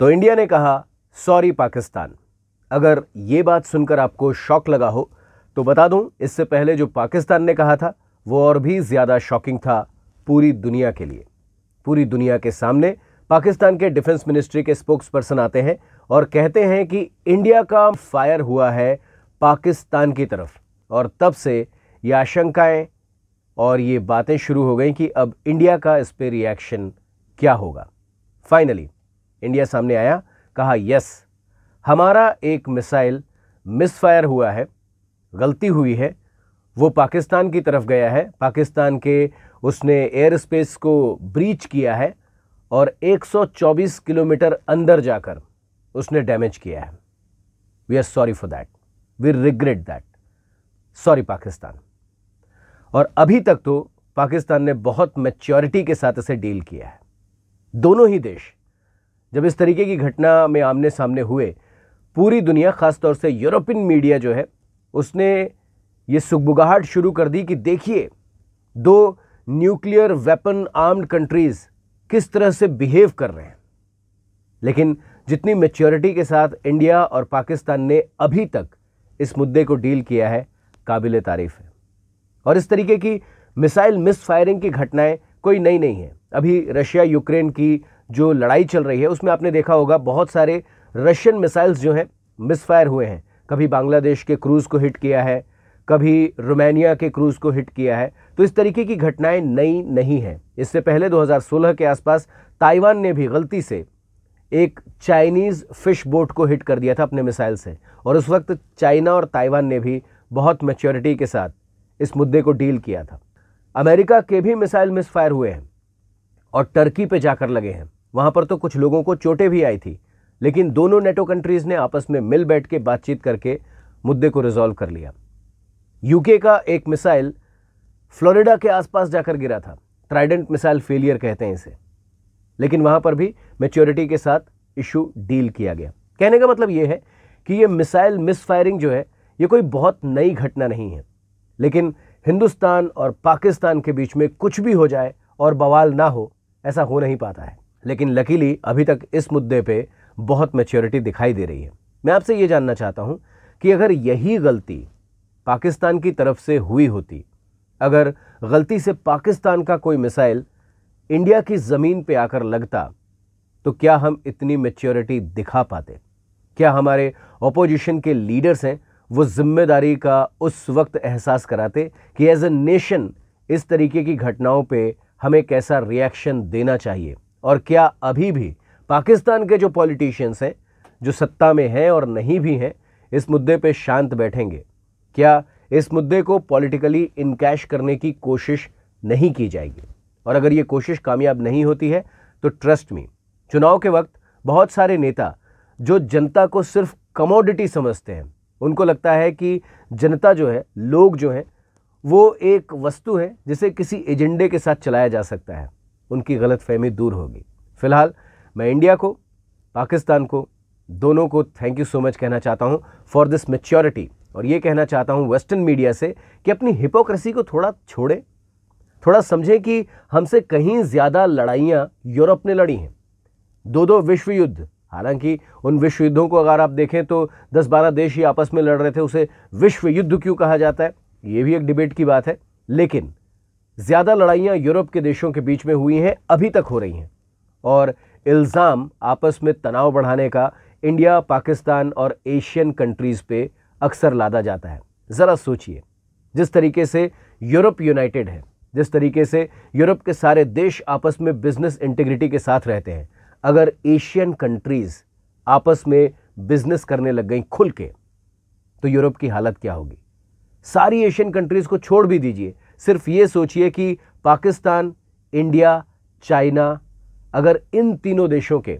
तो इंडिया ने कहा सॉरी पाकिस्तान अगर ये बात सुनकर आपको शॉक लगा हो तो बता दूं इससे पहले जो पाकिस्तान ने कहा था वो और भी ज़्यादा शॉकिंग था पूरी दुनिया के लिए पूरी दुनिया के सामने पाकिस्तान के डिफेंस मिनिस्ट्री के स्पोक्स पर्सन आते हैं और कहते हैं कि इंडिया का फायर हुआ है पाकिस्तान की तरफ और तब से ये आशंकाएं और ये बातें शुरू हो गई कि अब इंडिया का इस पर रिएक्शन क्या होगा फाइनली इंडिया सामने आया कहा यस हमारा एक मिसाइल मिसफायर हुआ है गलती हुई है वो पाकिस्तान की तरफ गया है पाकिस्तान के उसने एयर स्पेस को ब्रीच किया है और 124 किलोमीटर अंदर जाकर उसने डैमेज किया है we are sorry for that we regret that sorry Pakistan और अभी तक तो पाकिस्तान ने बहुत मेच्योरिटी के साथ इसे डील किया है दोनों ही देश जब इस तरीके की घटना में आमने सामने हुए पूरी दुनिया ख़ासतौर से यूरोपियन मीडिया जो है उसने ये सुगबुगाहट शुरू कर दी कि देखिए दो न्यूक्लियर वेपन आर्म्ड कंट्रीज़ किस तरह से बिहेव कर रहे हैं लेकिन जितनी मेच्योरिटी के साथ इंडिया और पाकिस्तान ने अभी तक इस मुद्दे को डील किया है काबिल तारीफ है और इस तरीके की मिसाइल मिस फायरिंग की घटनाएं कोई नई नहीं है अभी रशिया यूक्रेन की जो लड़ाई चल रही है उसमें आपने देखा होगा बहुत सारे रशियन मिसाइल्स जो हैं मिसफायर हुए हैं कभी बांग्लादेश के क्रूज़ को हिट किया है कभी रोमानिया के क्रूज़ को हिट किया है तो इस तरीके की घटनाएं नई नहीं हैं इससे पहले 2016 के आसपास ताइवान ने भी गलती से एक चाइनीज़ फिश बोट को हिट कर दिया था अपने मिसाइल से और उस वक्त चाइना और ताइवान ने भी बहुत मेच्योरिटी के साथ इस मुद्दे को डील किया था अमेरिका के भी मिसाइल मिसफायर हुए हैं और टर्की पे जाकर लगे हैं वहां पर तो कुछ लोगों को चोटें भी आई थी लेकिन दोनों नेटो कंट्रीज़ ने आपस में मिल बैठ के बातचीत करके मुद्दे को रिजॉल्व कर लिया यूके का एक मिसाइल फ्लोरिडा के आसपास जाकर गिरा था ट्राइडेंट मिसाइल फेलियर कहते हैं इसे लेकिन वहां पर भी मेच्योरिटी के साथ इशू डील किया गया कहने का मतलब यह है कि ये मिसाइल मिसफायरिंग जो है ये कोई बहुत नई घटना नहीं है लेकिन हिंदुस्तान और पाकिस्तान के बीच में कुछ भी हो जाए और बवाल ना हो ऐसा हो नहीं पाता है लेकिन लकीली अभी तक इस मुद्दे पे बहुत मेच्योरिटी दिखाई दे रही है मैं आपसे ये जानना चाहता हूँ कि अगर यही गलती पाकिस्तान की तरफ से हुई होती अगर गलती से पाकिस्तान का कोई मिसाइल इंडिया की ज़मीन पे आकर लगता तो क्या हम इतनी मेच्योरिटी दिखा पाते क्या हमारे ओपोजिशन के लीडर्स हैं वो जिम्मेदारी का उस वक्त एहसास कराते कि एज ए नेशन इस तरीके की घटनाओं पे हमें कैसा रिएक्शन देना चाहिए और क्या अभी भी पाकिस्तान के जो पॉलिटिशियंस हैं जो सत्ता में हैं और नहीं भी हैं इस मुद्दे पे शांत बैठेंगे क्या इस मुद्दे को पॉलिटिकली इनकैश करने की कोशिश नहीं की जाएगी और अगर ये कोशिश कामयाब नहीं होती है तो ट्रस्ट मी चुनाव के वक्त बहुत सारे नेता जो जनता को सिर्फ कमोडिटी समझते हैं उनको लगता है कि जनता जो है लोग जो हैं वो एक वस्तु है जिसे किसी एजेंडे के साथ चलाया जा सकता है उनकी गलत फहमी दूर होगी फ़िलहाल मैं इंडिया को पाकिस्तान को दोनों को थैंक यू सो मच कहना चाहता हूँ फॉर दिस मेच्योरिटी और ये कहना चाहता हूँ वेस्टर्न मीडिया से कि अपनी हिपोक्रेसी को थोड़ा छोड़ें थोड़ा समझें कि हमसे कहीं ज़्यादा लड़ाइयाँ यूरोप ने लड़ी हैं दो दो विश्व युद्ध हालांकि उन विश्व युद्धों को अगर आप देखें तो 10-12 देश ही आपस में लड़ रहे थे उसे विश्व युद्ध क्यों कहा जाता है ये भी एक डिबेट की बात है लेकिन ज़्यादा लड़ाइयां यूरोप के देशों के बीच में हुई हैं अभी तक हो रही हैं और इल्ज़ाम आपस में तनाव बढ़ाने का इंडिया पाकिस्तान और एशियन कंट्रीज़ पे अक्सर लादा जाता है ज़रा सोचिए जिस तरीके से यूरोप यूनाइटेड है जिस तरीके से यूरोप के सारे देश आपस में बिजनेस इंटीग्रिटी के साथ रहते हैं अगर एशियन कंट्रीज़ आपस में बिजनेस करने लग गई खुल के तो यूरोप की हालत क्या होगी सारी एशियन कंट्रीज़ को छोड़ भी दीजिए सिर्फ ये सोचिए कि पाकिस्तान इंडिया चाइना अगर इन तीनों देशों के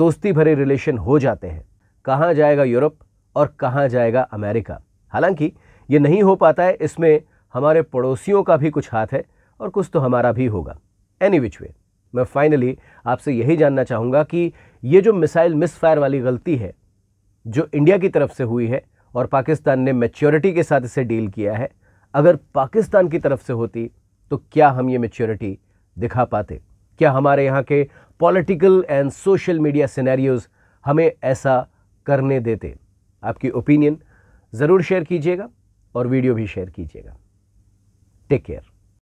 दोस्ती भरे रिलेशन हो जाते हैं कहाँ जाएगा यूरोप और कहाँ जाएगा अमेरिका हालांकि ये नहीं हो पाता है इसमें हमारे पड़ोसियों का भी कुछ हाथ है और कुछ तो हमारा भी होगा एनी विच वे मैं फाइनली आपसे यही जानना चाहूँगा कि ये जो मिसाइल मिसफायर वाली गलती है जो इंडिया की तरफ से हुई है और पाकिस्तान ने मेच्योरिटी के साथ इसे डील किया है अगर पाकिस्तान की तरफ से होती तो क्या हम ये मेच्योरिटी दिखा पाते क्या हमारे यहाँ के political and social media scenarios हमें ऐसा करने देते आपकी ओपिनियन ज़रूर शेयर कीजिएगा और वीडियो भी शेयर कीजिएगा टेक केयर